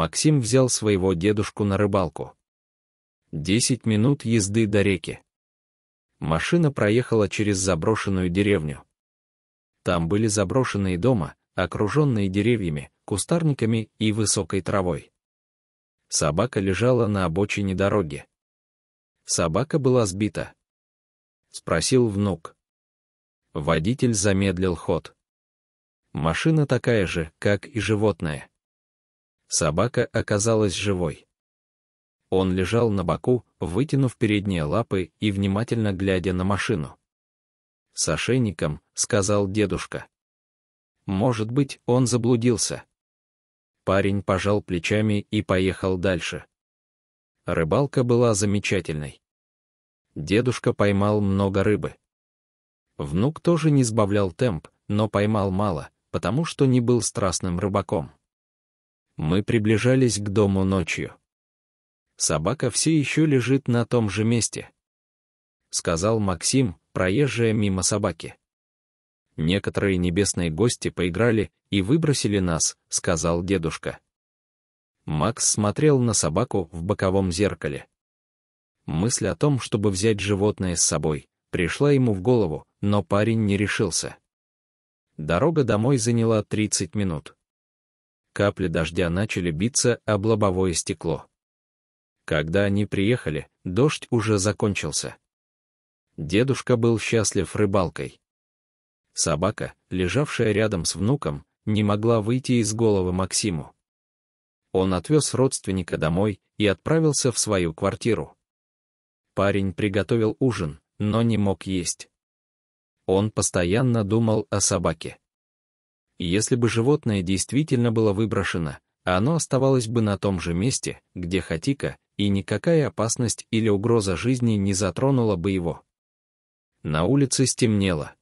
Максим взял своего дедушку на рыбалку. Десять минут езды до реки. Машина проехала через заброшенную деревню. Там были заброшенные дома, окруженные деревьями, кустарниками и высокой травой. Собака лежала на обочине дороги. Собака была сбита. Спросил внук. Водитель замедлил ход. Машина такая же, как и животное. Собака оказалась живой. Он лежал на боку, вытянув передние лапы и внимательно глядя на машину. «С ошейником», — сказал дедушка. «Может быть, он заблудился». Парень пожал плечами и поехал дальше. Рыбалка была замечательной. Дедушка поймал много рыбы. Внук тоже не сбавлял темп, но поймал мало, потому что не был страстным рыбаком. Мы приближались к дому ночью. Собака все еще лежит на том же месте, — сказал Максим, проезжая мимо собаки. «Некоторые небесные гости поиграли и выбросили нас», — сказал дедушка. Макс смотрел на собаку в боковом зеркале. Мысль о том, чтобы взять животное с собой, пришла ему в голову, но парень не решился. Дорога домой заняла 30 минут. Капли дождя начали биться об лобовое стекло. Когда они приехали, дождь уже закончился. Дедушка был счастлив рыбалкой. Собака, лежавшая рядом с внуком, не могла выйти из головы Максиму. Он отвез родственника домой и отправился в свою квартиру. Парень приготовил ужин, но не мог есть. Он постоянно думал о собаке. Если бы животное действительно было выброшено, оно оставалось бы на том же месте, где Хатика, и никакая опасность или угроза жизни не затронула бы его. На улице стемнело.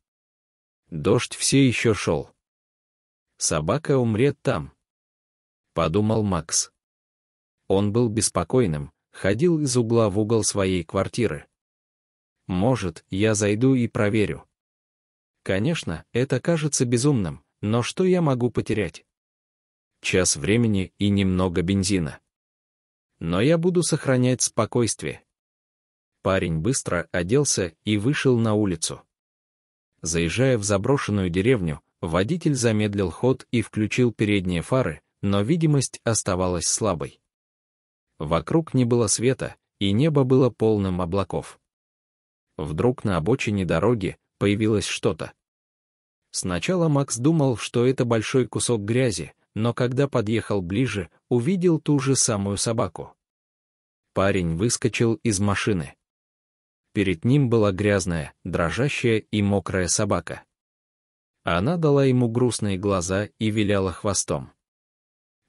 Дождь все еще шел. «Собака умрет там», — подумал Макс. Он был беспокойным, ходил из угла в угол своей квартиры. «Может, я зайду и проверю». Конечно, это кажется безумным, но что я могу потерять? Час времени и немного бензина. Но я буду сохранять спокойствие. Парень быстро оделся и вышел на улицу. Заезжая в заброшенную деревню, водитель замедлил ход и включил передние фары, но видимость оставалась слабой. Вокруг не было света, и небо было полным облаков. Вдруг на обочине дороги появилось что-то. Сначала Макс думал, что это большой кусок грязи, но когда подъехал ближе, увидел ту же самую собаку. Парень выскочил из машины. Перед ним была грязная, дрожащая и мокрая собака. Она дала ему грустные глаза и виляла хвостом.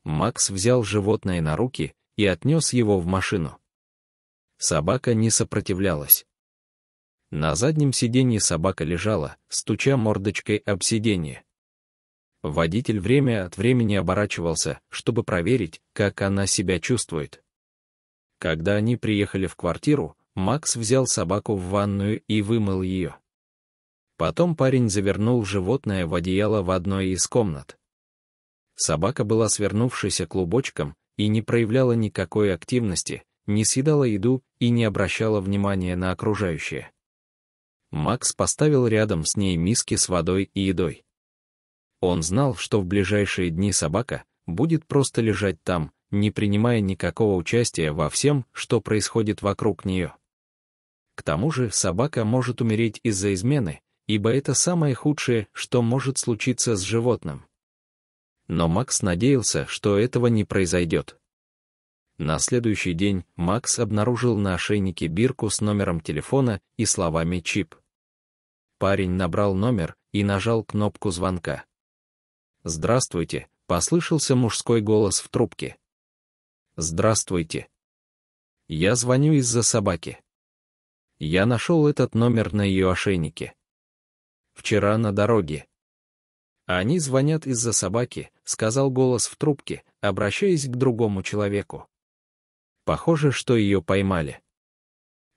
Макс взял животное на руки и отнес его в машину. Собака не сопротивлялась. На заднем сиденье собака лежала, стуча мордочкой об сиденье. Водитель время от времени оборачивался, чтобы проверить, как она себя чувствует. Когда они приехали в квартиру, Макс взял собаку в ванную и вымыл ее. Потом парень завернул животное в одеяло в одной из комнат. Собака была свернувшейся клубочком и не проявляла никакой активности, не съедала еду и не обращала внимания на окружающее. Макс поставил рядом с ней миски с водой и едой. Он знал, что в ближайшие дни собака будет просто лежать там, не принимая никакого участия во всем, что происходит вокруг нее. К тому же собака может умереть из-за измены, ибо это самое худшее, что может случиться с животным. Но Макс надеялся, что этого не произойдет. На следующий день Макс обнаружил на ошейнике бирку с номером телефона и словами «Чип». Парень набрал номер и нажал кнопку звонка. «Здравствуйте», — послышался мужской голос в трубке. «Здравствуйте. Я звоню из-за собаки. Я нашел этот номер на ее ошейнике. Вчера на дороге. Они звонят из-за собаки», — сказал голос в трубке, обращаясь к другому человеку. «Похоже, что ее поймали.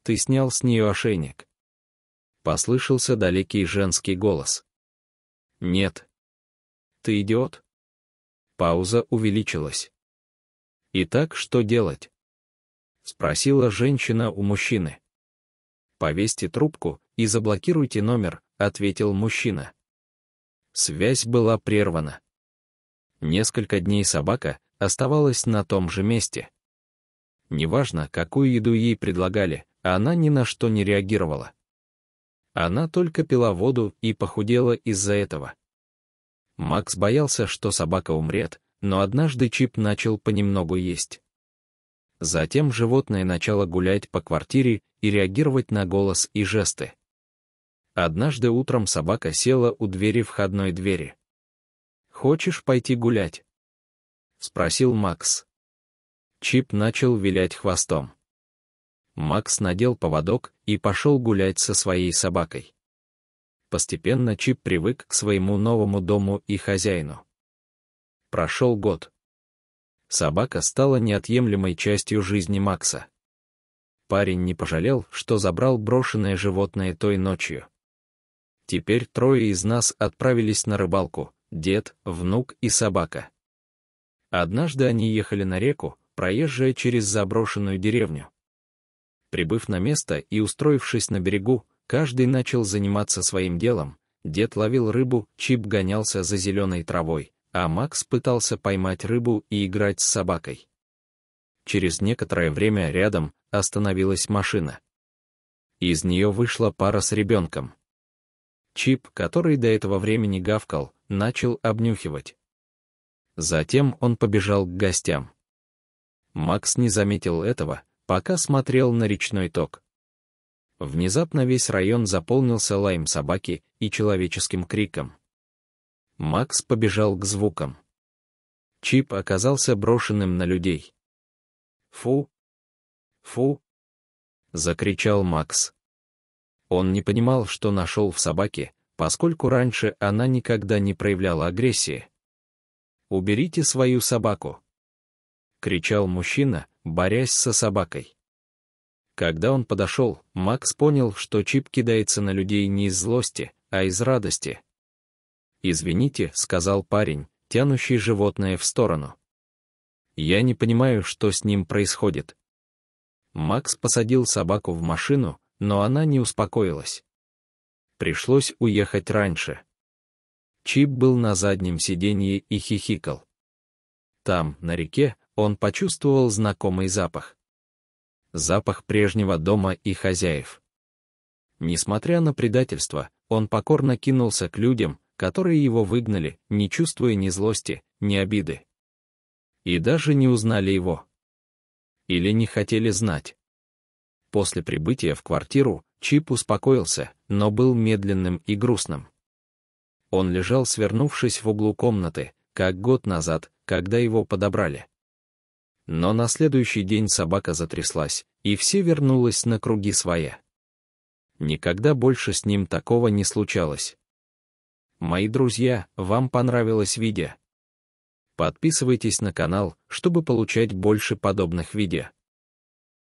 Ты снял с нее ошейник. — послышался далекий женский голос. «Нет». «Ты идиот?» Пауза увеличилась. «Итак, что делать?» — спросила женщина у мужчины. «Повесьте трубку и заблокируйте номер», — ответил мужчина. Связь была прервана. Несколько дней собака оставалась на том же месте. Неважно, какую еду ей предлагали, она ни на что не реагировала. Она только пила воду и похудела из-за этого. Макс боялся, что собака умрет, но однажды Чип начал понемногу есть. Затем животное начало гулять по квартире и реагировать на голос и жесты. Однажды утром собака села у двери входной двери. «Хочешь пойти гулять?» — спросил Макс. Чип начал вилять хвостом. Макс надел поводок и пошел гулять со своей собакой. Постепенно Чип привык к своему новому дому и хозяину. Прошел год. Собака стала неотъемлемой частью жизни Макса. Парень не пожалел, что забрал брошенное животное той ночью. Теперь трое из нас отправились на рыбалку, дед, внук и собака. Однажды они ехали на реку, проезжая через заброшенную деревню. Прибыв на место и устроившись на берегу, каждый начал заниматься своим делом. Дед ловил рыбу, Чип гонялся за зеленой травой, а Макс пытался поймать рыбу и играть с собакой. Через некоторое время рядом остановилась машина. Из нее вышла пара с ребенком. Чип, который до этого времени гавкал, начал обнюхивать. Затем он побежал к гостям. Макс не заметил этого, пока смотрел на речной ток. Внезапно весь район заполнился лаем собаки и человеческим криком. Макс побежал к звукам. Чип оказался брошенным на людей. «Фу! Фу!» — закричал Макс. Он не понимал, что нашел в собаке, поскольку раньше она никогда не проявляла агрессии. «Уберите свою собаку!» — кричал мужчина, борясь со собакой. Когда он подошел, Макс понял, что Чип кидается на людей не из злости, а из радости. «Извините», — сказал парень, тянущий животное в сторону. «Я не понимаю, что с ним происходит». Макс посадил собаку в машину, но она не успокоилась. Пришлось уехать раньше. Чип был на заднем сиденье и хихикал. Там, на реке, он почувствовал знакомый запах. Запах прежнего дома и хозяев. Несмотря на предательство, он покорно кинулся к людям, которые его выгнали, не чувствуя ни злости, ни обиды. И даже не узнали его. Или не хотели знать. После прибытия в квартиру Чип успокоился, но был медленным и грустным. Он лежал, свернувшись в углу комнаты, как год назад, когда его подобрали. Но на следующий день собака затряслась, и все вернулось на круги своя. Никогда больше с ним такого не случалось. Мои друзья, вам понравилось видео? Подписывайтесь на канал, чтобы получать больше подобных видео.